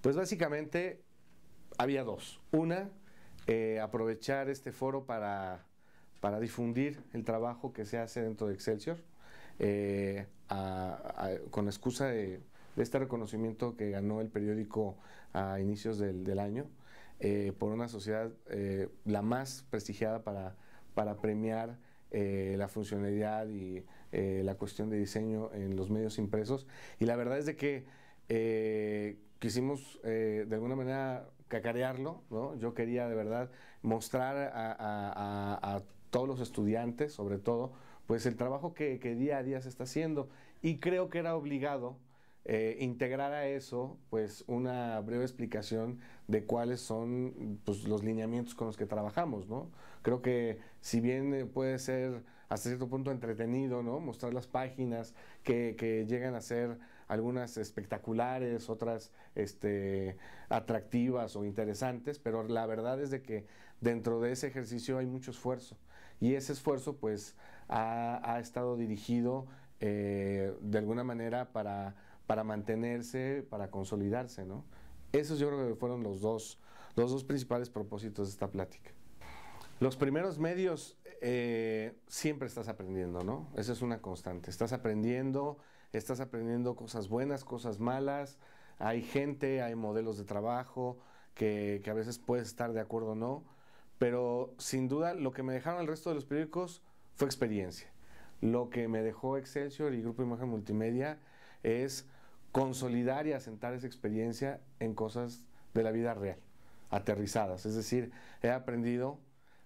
Pues básicamente había dos. Una, eh, aprovechar este foro para, difundir el trabajo que se hace dentro de Excelsior, eh, con excusa de, este reconocimiento que ganó el periódico a inicios del, año, eh, por una sociedad la más prestigiada para, para premiar la funcionalidad y la cuestión de diseño en los medios impresos. Y la verdad es de que quisimos eh, de alguna manera cacarearlo, ¿no? Yo quería de verdad mostrar a, todos los estudiantes, sobre todo, pues el trabajo que, día a día se está haciendo. Y creo que era obligado eh, integrar a eso, pues, una breve explicación de cuáles son pues, los lineamientos con los que trabajamos, ¿no? Creo que si bien eh, puede ser hasta cierto punto entretenido, ¿no? Mostrar las páginas que llegan a ser algunas espectaculares, otras este, atractivas o interesantes, pero la verdad es de que dentro de ese ejercicio hay mucho esfuerzo y ese esfuerzo pues ha, ha estado dirigido eh, de alguna manera para, para mantenerse, para consolidarse, ¿no? Esos yo creo que fueron los dos, los dos principales propósitos de esta plática. Los primeros medios eh, siempre estás aprendiendo, ¿no? Esa es una constante. Estás aprendiendo, estás aprendiendo cosas buenas, cosas malas, hay gente, hay modelos de trabajo que, a veces puedes estar de acuerdo o no, pero sin duda lo que me dejaron el resto de los periódicos fue experiencia. Lo que me dejó Excelsior y Grupo Imagen Multimedia es consolidar y asentar esa experiencia en cosas de la vida real, aterrizadas. Es decir, he aprendido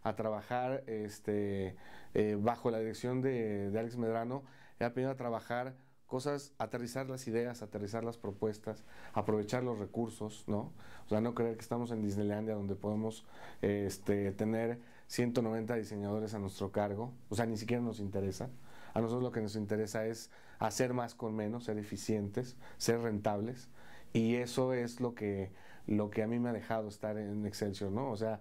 a trabajar este, eh, bajo la dirección de, Alex Medrano, he aprendido a trabajar cosas, aterrizar las ideas, aterrizar las propuestas, aprovechar los recursos, ¿no? O sea, no creer que estamos en Disneylandia donde podemos este, tener 190 diseñadores a nuestro cargo, o sea, ni siquiera nos interesa. A nosotros lo que nos interesa es hacer más con menos, ser eficientes, ser rentables. Y eso es lo que, lo que a mí me ha dejado estar en Excelsior, ¿no? O sea,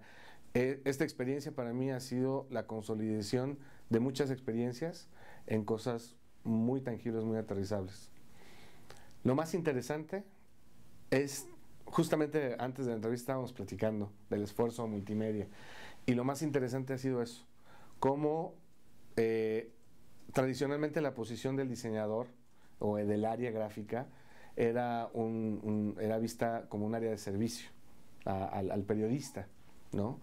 e, esta experiencia para mí ha sido la consolidación de muchas experiencias en cosas muy tangibles, muy aterrizables. Lo más interesante es, justamente antes de la entrevista estábamos platicando del esfuerzo multimedia, y lo más interesante ha sido eso, cómo eh, tradicionalmente la posición del diseñador o del área gráfica era, un, era vista como un área de servicio al, al, periodista, ¿no?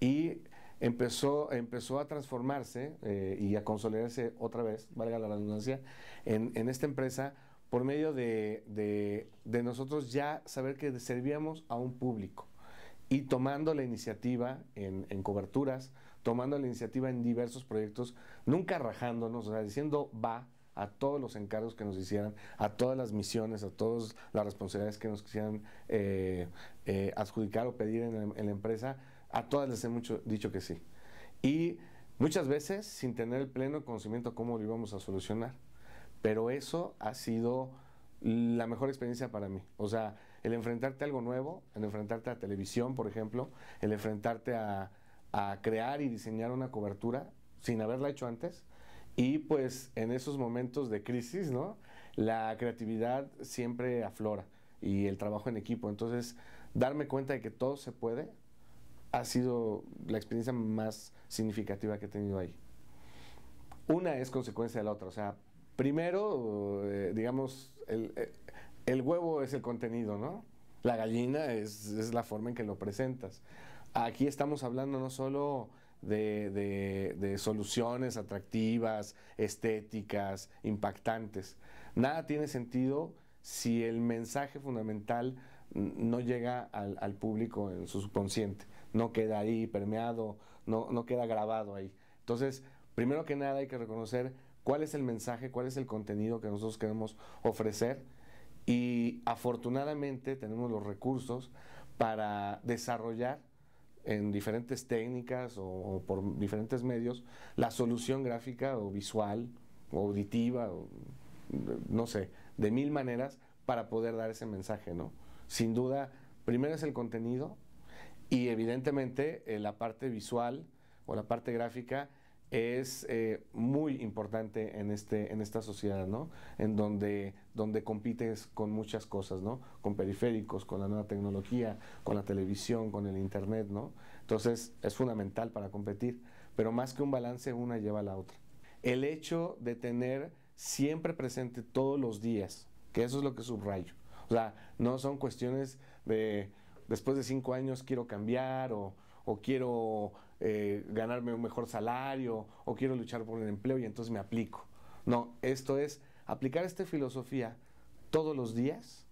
Y empezó, empezó a transformarse eh, y a consolidarse otra vez, valga la redundancia, en, esta empresa por medio de, nosotros ya saber que servíamos a un público y tomando la iniciativa en, en, coberturas, tomando la iniciativa en diversos proyectos, nunca rajándonos, o diciendo va a todos los encargos que nos hicieran, a todas las misiones, a todas las responsabilidades que nos quisieran eh, eh, adjudicar o pedir en la empresa, a todas les he dicho que sí. Y muchas veces sin tener el pleno conocimiento cómo lo íbamos a solucionar. Pero eso ha sido la mejor experiencia para mí. O sea, el enfrentarte a algo nuevo, el enfrentarte a televisión, por ejemplo, el enfrentarte a, a crear y diseñar una cobertura sin haberla hecho antes. Y pues en esos momentos de crisis, ¿no? La creatividad siempre aflora y el trabajo en equipo. Entonces, darme cuenta de que todo se puede ha sido la experiencia más significativa que he tenido ahí. Una es consecuencia de la otra, o sea, primero, eh, digamos, eh, el, huevo es el contenido, ¿no? La gallina es, la forma en que lo presentas. Aquí estamos hablando no solo de, soluciones atractivas, estéticas, impactantes. Nada tiene sentido si el mensaje fundamental no llega al, público en su subconsciente no queda ahí permeado, no, queda grabado ahí. Entonces, primero que nada hay que reconocer cuál es el mensaje, cuál es el contenido que nosotros queremos ofrecer y afortunadamente tenemos los recursos para desarrollar en diferentes técnicas o, por diferentes medios la solución gráfica o visual o auditiva no sé, de mil maneras para poder dar ese mensaje, ¿no? Sin duda, primero es el contenido, y evidentemente eh, la parte visual o la parte gráfica es eh, muy importante en, este, en esta sociedad, ¿no? En donde, donde compites con muchas cosas, ¿no? Con periféricos, con la nueva tecnología, con la televisión, con el internet, ¿no? Entonces es fundamental para competir, pero más que un balance, una lleva a la otra. El hecho de tener siempre presente todos los días, que eso es lo que subrayo. O sea, no son cuestiones de después de cinco años quiero cambiar o, quiero eh, ganarme un mejor salario o quiero luchar por el empleo y entonces me aplico. No, esto es aplicar esta filosofía todos los días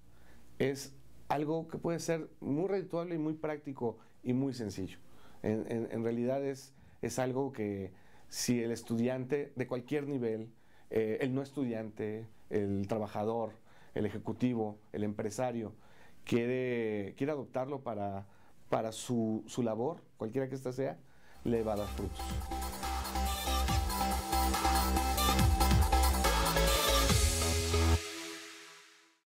es algo que puede ser muy redituable y muy práctico y muy sencillo. En, realidad es, algo que si el estudiante de cualquier nivel, eh, el no estudiante, el trabajador, el ejecutivo, el empresario, quiere, adoptarlo para, su, su labor, cualquiera que ésta sea, le va a dar frutos.